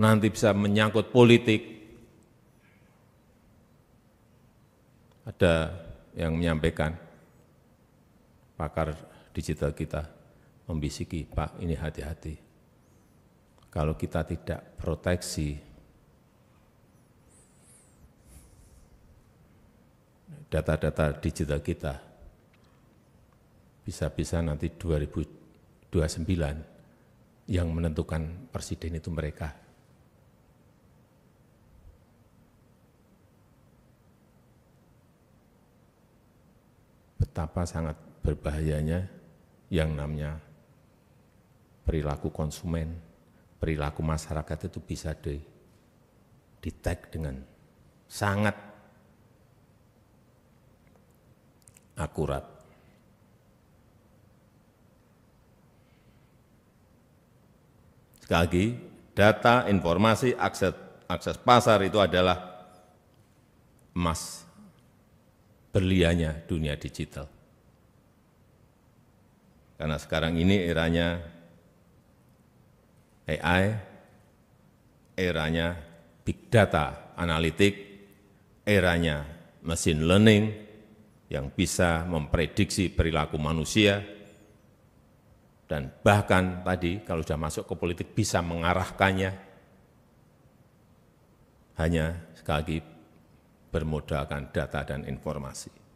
nanti bisa menyangkut politik. Ada yang menyampaikan, pakar digital kita membisiki, Pak ini hati-hati. Kalau kita tidak proteksi, data-data digital kita, bisa-bisa nanti 2029 yang menentukan presiden itu mereka betapa sangat berbahayanya yang namanya perilaku konsumen, perilaku masyarakat itu bisa di detect dengan sangat akurat. Sekali lagi, data, informasi, akses, akses pasar itu adalah emas berlianya dunia digital. Karena sekarang ini eranya AI, eranya big data, analitik, eranya mesin learning yang bisa memprediksi perilaku manusia, dan bahkan tadi kalau sudah masuk ke politik bisa mengarahkannya hanya sekali lagi bermodalkan data dan informasi